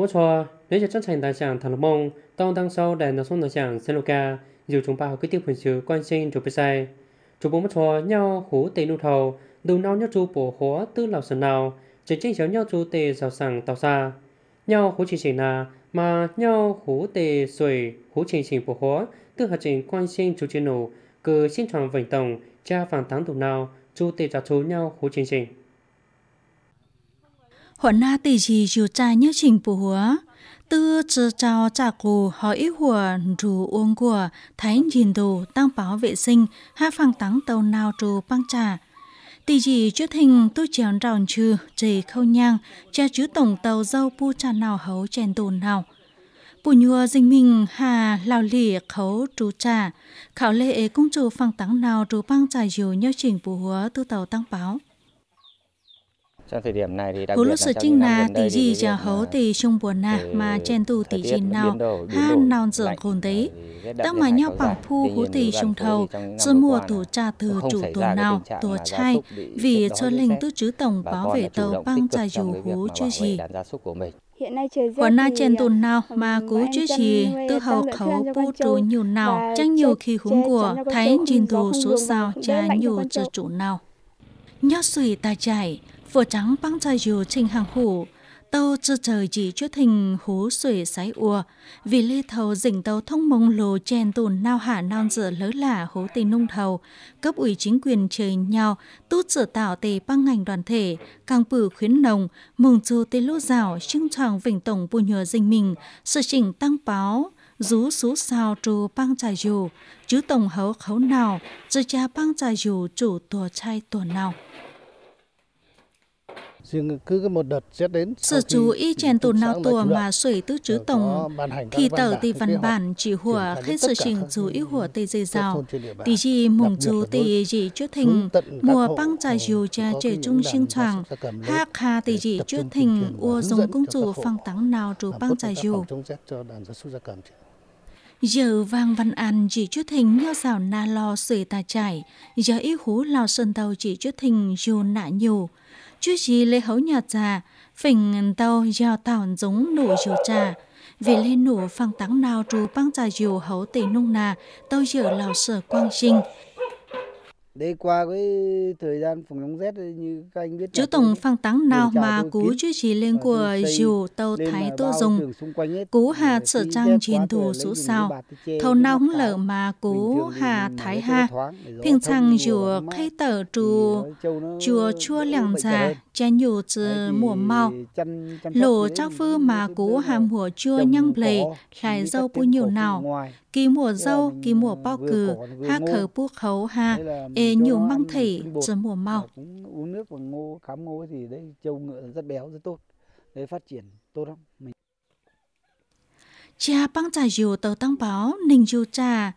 不错，nếu chất thành đại sản thằng mông, tông tăng sau đèn nó xuống đại sản Seloka, dù chúng bảo cái tiêu hình sự quan sinh chụp sai. Chụp bố cho nhau hú tê nụ thầu, đủ nào nhau chú bổ hóa tư lão sân nào, chỉ chính xéo nhau chú tê rào sẵn tạo xa. Nhau hú chỉ chỉ là mà nhau hú tê xuôi hú chỉ chỉ bổ hóa tư hạt trình quan sinh chú chiến nổ, cứ xin tròn vảnh tổng, cha phản thắng thủ nào, chú tê trả chú nhau hú chỉ chỉ hồn na tỷ gì trai cha chỉnh phù bùa tư chư chào trả cù hỏi ít hùa rù uống của thấy nhìn đồ tăng báo vệ sinh ha phẳng tắng tàu nào trù băng trà tỷ gì trước hình tôi chèn rào trừ trề khâu nhang cha chứ tổng tàu dâu pu trà nào hấu chèn tồn nào bù nhua dinh mình hà lao lì khấu trú trà khảo lệ công chủ phẳng tắng nào trú băng trà dù nhớ trình bùa tư tàu tăng báo trong thời điểm này thì Hú lúc sự chinh nà tỷ gì chả hấu tỷ chung buồn nà mà chen tu tỷ gì nào ha nào dưỡng khôn tí. Đang mà nhau bằng phu hú tỷ chung thầu cho mùa tổ cha từ chủ tù nào tù trai vì cho linh tư chứ tổng bảo vệ tàu băng trà dù hú chưa gì. Quả na trên tuần à, nào mà cú chứ gì tư hầu khẩu bu trù nhiều nào chẳng nhiều khi húng của thấy nhìn thù số sao cha nhiều cho chủ nào. Nhớ suy ta chạy vừa trắng băng chạy dù trình hàng hủ, tàu chưa trời chỉ chưa hình hú sủi sái ùa, vì lê thầu dỉnh tàu thông mông lồ chèn tùn nao hạ non dựa lỡ lả hố tì nung thầu, cấp ủy chính quyền trời nhau, tút sửa tạo tề băng ngành đoàn thể, càng bử khuyến nồng, mừng chú tê lô rào, trưng trọng vĩnh tổng bù nhờ dinh mình, sự chỉnh tăng báo, rú sú sao trù băng trà dù, chứ tổng hấu khấu nào, giờ cha băng trà dù chủ tùa trai tuần nào. Sự chú ý chèn tù nào tù mà sủy tứ chứ tổng thì tờ tì văn bản chỉ hùa khi sự trình chú ý hùa tì dì dào tì gì mùng chú tì gì chú thình mùa băng trà dù cha trẻ trung sinh choàng hát hà tì gì chú thình ua dùng công chủ phong tắng nào chú băng trà dù giờ vang văn an chỉ chút thình nhau rào na lo sưởi tà chảy giờ ý hú lào sơn tàu chỉ chút thình dù nạ nhù chú gì lê hấu nhà già, phình tàu do tàu giống nổ chiều trà. Vì lên nổ phăng tắng nào trù băng trà dù hấu tỷ nung nà, tàu dở lào sở quang trinh đây qua cái thời gian phòng rét như anh biết Chú Tổng phang Táng Nào mà cú chú chỉ lên của dù tàu Thái Tô Dùng, cú Hà Sở Trang Chiến Thù số Sao, thầu nóng lở mà cú Hà Thái Hà, phiên trang dù khai tờ trù, ờ, chùa chua lẳng già, chén dù từ mùa mau. lỗ trao phư mà cú Hà Mùa Chua nhăng lầy, lại dâu bu nhiều nào, kỳ mùa dâu dạ, kỳ mùa à, bao cử ha khờ bu khấu ha ê nhiều măng thỉ rồi mùa mau uống nước bằng ngô khám ngô thì đấy trâu ngựa rất béo rất tốt đấy phát triển tốt lắm mình cha băng trà dù tờ tăng báo ninh dù trà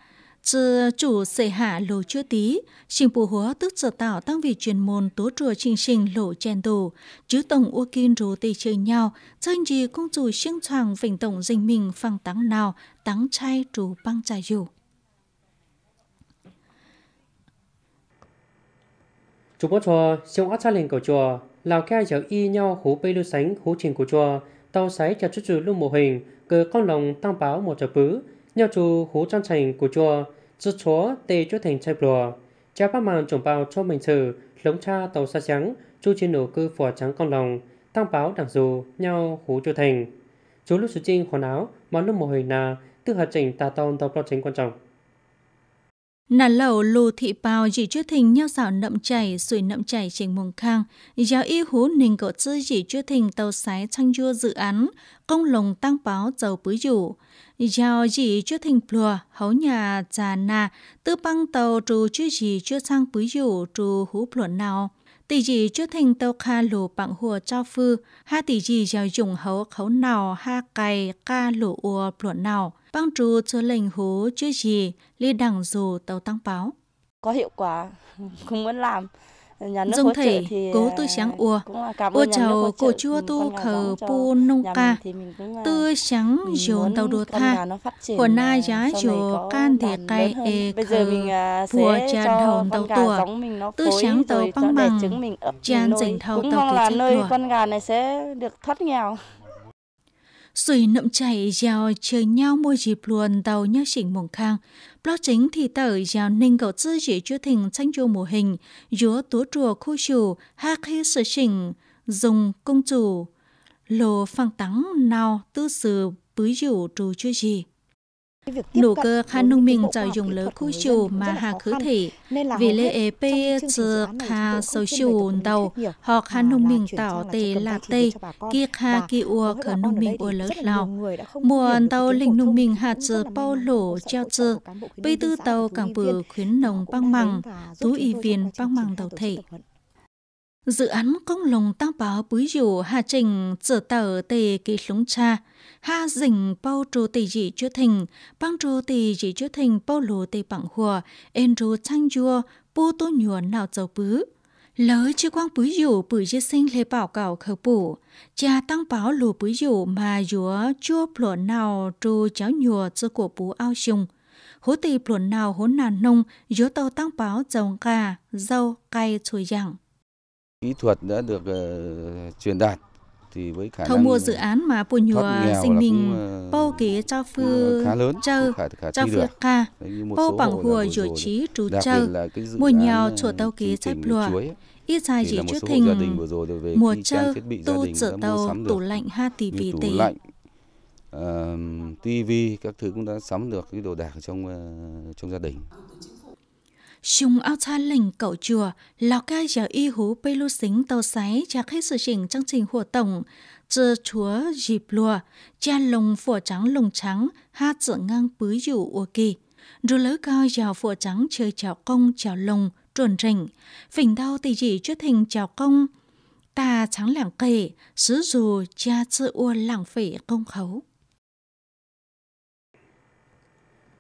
Chứ chủ xây hạ lô chưa tí, xin phù hóa tức sở tạo tăng vị chuyên môn tố trùa trình sinh lộ chèn đồ, chứ tổng ua kinh rô tây chơi nhau, danh gì cũng dù xuyên thoảng vĩnh tổng dinh mình phăng tăng nào, tăng chay rù băng trà dù. Chú bố chùa, xung át xa lệnh cầu chùa, lào ca giáo y nhau hú bây lưu sánh hú trình của chùa, tàu sái cho chú chú lưu mô hình, cờ con lòng tăng báo một trợ bứ, nhau chú hú trang thành của chùa dư chúa tê chúa thành chai bùa cha bác màng trồng bao cho mình sử lống cha tàu xa trắng chu chiến nổ cư phò trắng con lòng tăng báo đảng dù nhau hú chúa thành chú lúc sử trinh hoàn áo mà lúc mồ hồi là tư hạt trình tà tôn tàu lo chính quan trọng Nà lẩu lù thị bào dì chưa thình nhau dạo nậm chảy sùi nậm chảy trên mùng khang, giáo y hú nình cổ chư dì chưa thình tàu sái trăng chua dự án, công lồng tăng báo dầu bứ dụ. Giáo dì chưa thình plùa, hấu nhà già nà, tư băng tàu trù chưa dì chưa sang bứ dụ trù hú plùa nào. Tỷ dì chưa thình tàu kha lù bằng hùa cho phư, ha tỷ dì giáo dùng hấu khấu nào ha cày ca lù ua plùa nào. Bang trù cho lệnh hố chưa gì, ly đẳng dù tàu tăng báo. Có hiệu quả, không muốn làm. Dòng thể cố tư sáng à, ua, ua chầu cổ chua tu khờ pu nông ca, à, tư sáng dồn tàu đùa tha, của na à, giá dồ can thì cay e khờ phùa chan hồng tàu tùa, tư sáng tàu băng bằng, chan dành thầu tàu kỳ trách nơi con gà này sẽ được thoát nghèo. Rồi nậm chảy giàu chơi nhau môi dịp luôn tàu nhớ chỉnh mộng khang. Blog chính thì tờ giàu ninh cậu tư chỉ chưa thình tranh chua mùa hình, dúa tố trùa khu chủ, hạ khi sở chỉnh, dùng công chủ. lồ phăng tắng nào tư sự bứ dụ trù chưa gì. Nụ cơ khá nông mình cho dùng lỡ khu chủ mà hạ khứ thể, vì lễ ế bê chơ khá sâu chủ đầu, họ khá nông mình tạo tê là tê, kia khá kỳ ua khá nông mình ua lỡ lào. Mùa tàu linh nông mình hạ chơ bao lỗ treo chơ, bây tư tàu càng vừa khuyến nồng băng mẳng, tú y viên băng mẳng tàu thể dự án công lồng tăng báo búi dù hà trình trở tờ tề kỳ súng cha hà dình bao trô tề dị chúa thình băng trô tề dị chúa thình bao lô tề bằng hùa en rô chanh chua bô tô nhùa nào dầu bứ lỡ chưa quang búi dù bùi dư sinh lê bảo cảo khờ bù cha tăng báo lù búi dù mà dúa chua plọ nào trù cháo nhùa cho cổ bú ao dùng hố tì plọ nào hố nàn nông dúa tàu tăng báo dầu gà dâu cay chùi dạng kỹ thuật đã được ờ, truyền đạt thì với khả thông mua dự án mà bùn nhùa sinh mình ờ, bao kế cho phư châu cho phư ca bao bằng hùa dùa trí trú châu mua nhau chùa tàu kế chép lùa ít dài chỉ trước thình mùa châu tu sửa tàu tủ lạnh ha tỷ vì tỷ tivi các thứ cũng đã sắm được cái đồ đạc trong ờ, trong gia đình Chúng ao cha lình cậu chùa, lào ca giờ y hú bê lưu xính tàu sáy cha khách sự trình chương trình hùa tổng, chờ chúa dịp lùa, cha lồng phủa trắng lồng trắng, ha chở ngang bứ dụ ua kỳ. Rù lỡ cao giờ phủa trắng chơi chào công chào lồng, truồn rỉnh, phỉnh đau tỷ chỉ chưa hình chào công, ta trắng lẳng kể, sứ dù cha chơ ua lảng phỉ công khấu.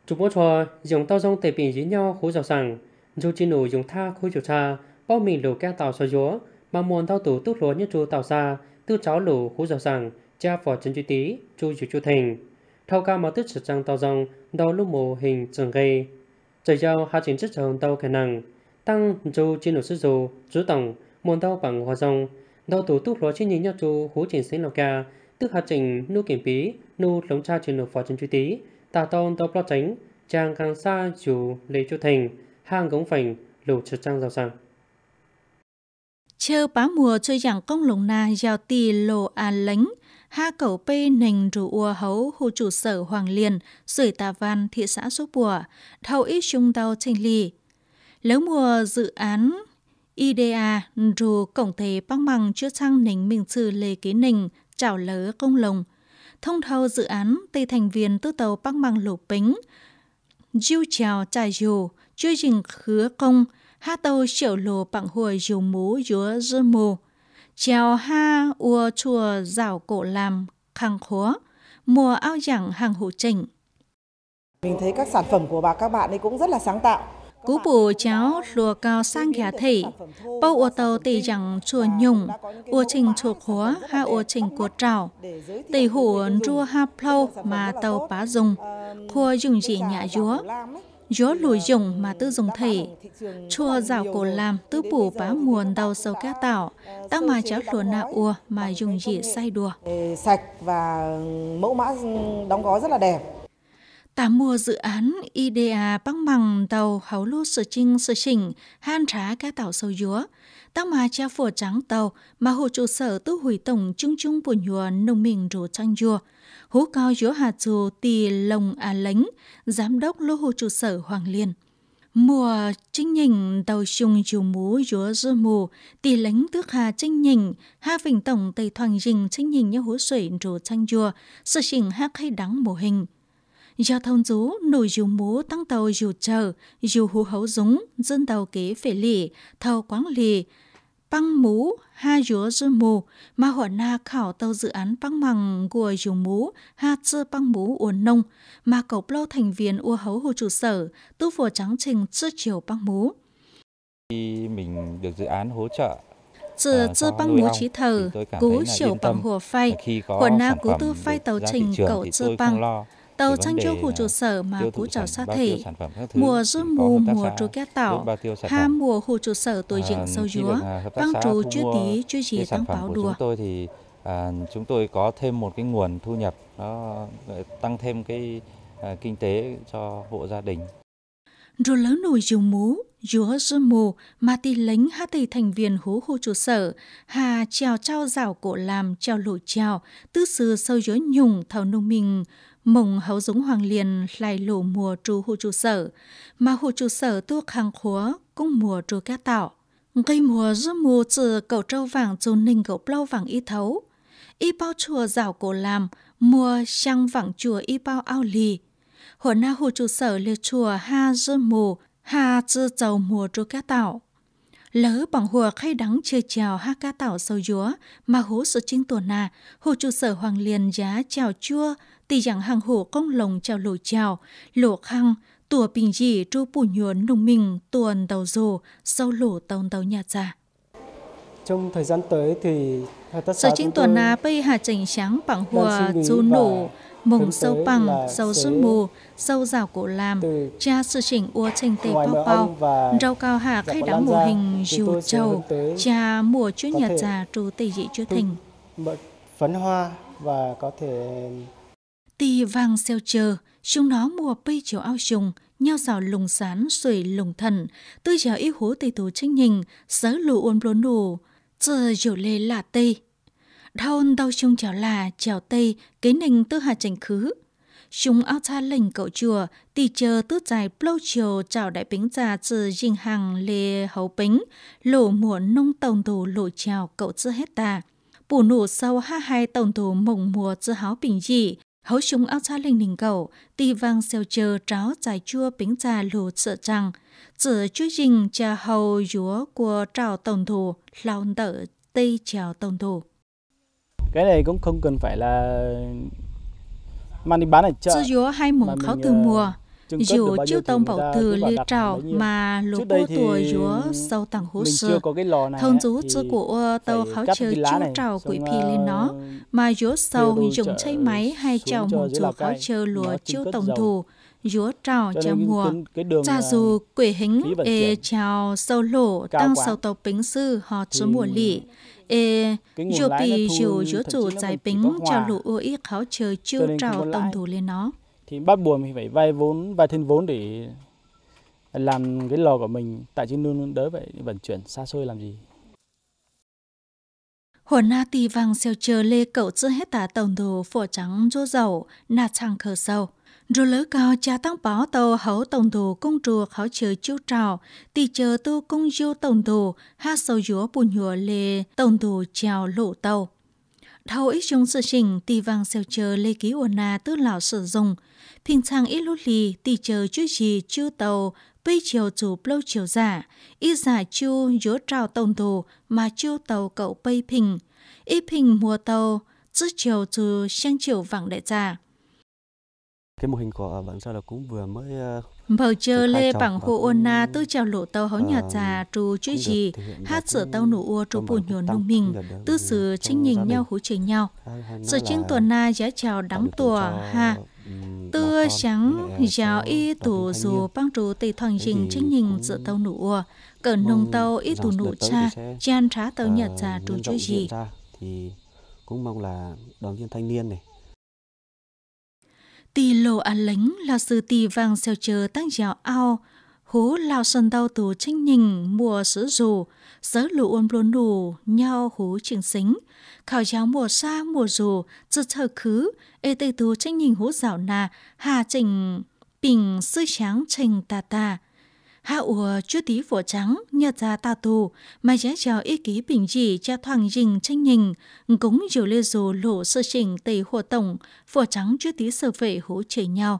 chúng bố trò dùng tao dông tệ bình dưới nhau hú rào rằng, dù chỉ nụ dùng tha khôi chủ cha, bao mình lù kẹt tàu sơ dúa mà muốn tàu tù tút lúa như chú tàu xa tư cháu lù khu dầu rằng cha phò chân chú tí chú chú chú thành thâu ca mà tức sử trang tàu dòng đầu lúc mồ hình trường gây trời giao hạ chính chất chồng tàu khả năng tăng dù chỉ nụ sức dù chú tổng muốn tàu bằng hòa dòng đầu tù tút lúa chi nhìn nhất chú hú chỉnh sinh lào ca tức hạ trình nu kiểm phí nu lống cha trên nụ phò chân chú tí tà tông tàu plot tránh trang càng xa dù lấy chú thành Hang cũng phành lù cho trang giao sang. Chờ bá mùa chơi giảng công lồng na giao tì lồ à lánh, ha cầu pê nành rủ ua hấu hồ chủ sở Hoàng Liền, sưởi tà văn thị xã Sốt Bùa, thâu ít chung tàu trình lì. Lớ mùa dự án IDA rù cổng thề bác măng chưa sang nình mình trừ lề kế nình, chảo lớ công lồng. Thông thâu dự án Tây Thành Viên tư tàu bác măng lục bính, diêu trèo Chai Dù, chưa dừng khứa công, ha tàu triệu lồ bằng hồi dù mú dúa dư mù. Chèo ha ua chùa rào cổ làm khăng khóa, mùa ao giảng hàng hữu trình Mình thấy các sản phẩm của bà các bạn ấy cũng rất là sáng tạo. Cú bù cháu lùa cao sang khả thị, bao ô tàu tỷ rằng chùa nhùng ô trình chùa khóa ha ô trình của trào, tỷ hủ rua ha plau mà tàu bá dùng, khua dùng dị nhạ dúa gió lùi dùng mà tư dùng thể chua rào cổ làm tư bù bá muôn đầu sâu cá tạo tăng mà cháo lùa na ua mà dùng dị say đùa sạch và mẫu mã đóng gói rất là đẹp Tà mua dự án IDA băng bằng tàu hấu lô sở trinh sở chỉnh han trá cá tàu sâu dúa tăng mà cha phổ trắng tàu mà hồ trụ sở tư hủy tổng chung chung bùn nhùa nông mình rủ trang dùa. Hú cao dỗ hà dù tì lồng à lánh, giám đốc lô hồ trụ sở Hoàng Liên. Mùa chinh nhỉnh tàu chung dù mú dúa dư mù, tì lánh tước hà chinh nhỉnh, hà vĩnh tổng tây thoảng rình chinh nhỉnh như hố 水 rủ trang dùa, sự chỉnh hát hay đắng mô hình giao thông rú nổi dù mú tăng tàu dù chờ dù hú hấu dúng dân tàu kế phể lì thầu quáng lì băng mũ ha dứa dư mù mà họ na khảo tàu dự án băng mằng của dù mũ ha chư băng mũ uốn nông mà cầu lo thành viên ua hấu hồ trụ sở tu phổ trắng trình chưa chiều băng mũ khi mình được dự án hỗ trợ Giờ chưa băng mũ trí thờ, cú chiều bằng hồ phay, hồ na cú tư phay tàu trình cậu chưa băng tàu trang châu khu trụ à, sở mà cú trào xa thể, mùa rư mù mùa trú kết tạo, ha mùa khu trụ sở tuổi dựng vâng, sâu dúa, tăng trù chưa tí chưa gì tăng báo đùa. Tôi thì à, chúng tôi có thêm một cái nguồn thu nhập nó tăng thêm cái à, kinh tế cho hộ gia đình. Rồi lớn nổi dùng mú, Chúa Sư Mù mà tì lính hát tì thành viên hú khu trụ sở, hà trèo trao rào cổ làm treo lội trèo, tư sư sâu dối nhùng thầu nông mình, mộng hấu dũng hoàng liền lại lộ mùa trù hù trụ sở, mà hù trụ sở tuốc hàng khóa cũng mùa trù cá tạo. Gây mùa giữa mùa từ cầu trâu vàng dù ninh cầu plau vàng y thấu. Y bao chùa rào cổ làm, mùa sang vàng chùa y bao ao lì. Hồ na hù trụ sở liệt chùa ha giữa mùa ha chư dầu mùa trù cá tạo. Lỡ bằng hùa khay đắng chơi chào ha ca tạo sâu dúa, mà hú sự chính tuần nà, hồ trụ sở hoàng liền giá chào chua, tỷ dạng hàng hồ công lồng chào lô chào, lô khăn tùa bình dị trú bù nhuốn nông mình tuần đầu rồ, sau lô tàu tàu nhà già. Trong thời gian tới thì... Sở chính tuần là bây hạ trình sáng bằng hùa dù nổ, mùng sâu bằng, sâu rút mù, sâu rào cổ làm, cha sự chỉnh ua trình tề bao bao, rau cao hạ khai đá mùa hình dù trầu, cha mùa chú nhật già trù tề dị chú thình. Phấn hoa và có thể tì vàng xeo chờ, chúng nó mùa bây chiều ao trùng, nhau rào lùng sán sưởi lùng thần, tư giờ y hố tì tù tranh nhìn, sớ lù uôn blôn nù, giờ dầu lê là tây. Đaun đau chung chào là, chào tây, kế nình tư hà chảnh khứ. Chúng ao tha lệnh cậu chùa, tì chờ tư dài blow chiều chào đại bính già từ dình hàng lê hấu bính, lộ mùa nông tổng tù lộ chào cậu chưa hết ta. Bù nụ sau ha hai tổng tù mộng mùa chưa háo bình dị, hấu chúng áo xa linh đình cầu, tì vang xeo chờ tráo dài chua bính già lù sợ rằng, chỉ chú dình cha hầu dúa của trào tổng thủ, lao tợ tây trào tổng thủ. Cái này cũng không cần phải là mang đi bán ở chợ. Sư dúa hai mùng khó từ ờ, mùa, dù chưa tông bảo từ lưu trào mà lũ bố tuổi dúa sâu tầng hồ sơ Thông rú chữ của tàu kháo chờ chú trào quỷ ờ, phi lên nó, mà dúa sâu dùng chay máy hay chào mùng chú kháo chờ lúa chiêu tổng thủ, dúa trào cho mùa. cha ờ, dù quỷ hính ê chào sâu lỗ tăng sâu tàu bính sư họ chú mùa lị, ê dù bì dù dúa chủ giải bính cho lũ ưu ý kháo chờ chiêu trào tổng thủ lên nó thì bắt buộc mình phải vay vốn vay thêm vốn để làm cái lò của mình tại trên nương đỡ vậy vận chuyển xa xôi làm gì Hồn na tì vàng xeo chờ lê cậu chưa hết tả tổng đồ phổ trắng rô dầu, nà chẳng khờ sâu Rô lỡ cao cha tăng báo tàu hấu tổng đồ công trù kháo chờ chiêu trào, tì chờ tu công dô tổng đồ, ha sầu dúa bùn hùa lê tổng đồ trèo lộ tàu. Thâu ít chung sự trình tì vàng xeo chờ lê ký ồn na tư lão sử dụng, ít lút lì tì chờ chú gì chú tàu bây chiều chủ lâu chiều giả y giả chú dỗ trào tổng thủ mà chú tàu cậu bây bình y bình mùa tàu trước chiều chủ sang chiều vàng đại giả cái mô hình của bản sao là cũng vừa mới ờ, mở chờ lê bằng hồ ôn na tư chào lộ tàu hấu nhà ờ, già trù chuỗi gì hát sửa tàu nụ ua trù bù nhồn nông mình tư sử tranh nhìn nhau hú chơi nhau sửa tranh tuần na giá chào đắng tùa ha tư sáng giáo y tù dù băng chủ tì thoảng dình chính nhìn giữa tàu nụ cờ nông vâng, tàu y tù nụ cha chan trá tàu nhật ờ, ra trú chú gì thì cũng mong là đoàn viên thanh niên này tì lộ ăn lánh là sự tì vàng xeo chờ tăng giáo ao hú lao sân đau tù trinh nhìn mùa sứ dù, sớ lù ôn luôn đủ nhau hú trường xính. Khảo giáo mùa xa mùa dù, dự thờ khứ, ê tê tù trinh nhìn hú dạo nà, hà trình bình sư sáng trình tà tà hạ ủa chưa tí phổ trắng nhật ra tà tù mà giá chào ý ký bình dị cho thoảng dình tranh nhìn cũng dù lê dù lộ sơ trình tây hồ tổng phổ trắng chưa tí sơ vệ hỗ chế nhau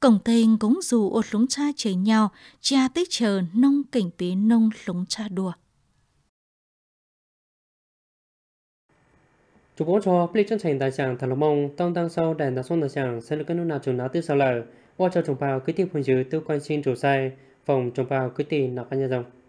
cổng tên cũng dù ột lúng cha chế nhau cha tích chờ nông cảnh tí nông lúng cha đùa Chủ bố cho Plei chân thành đại sàng Thần Lộc Mông, tăng tăng sau đèn đã xuân đại sàng sẽ được các nước nào chủ ná tư sau lời, qua cho chúng vào cứ tiếp phương dưới tư quan xin chủ sai, phòng chống vào quyết tì nọc ăn nhà dòng.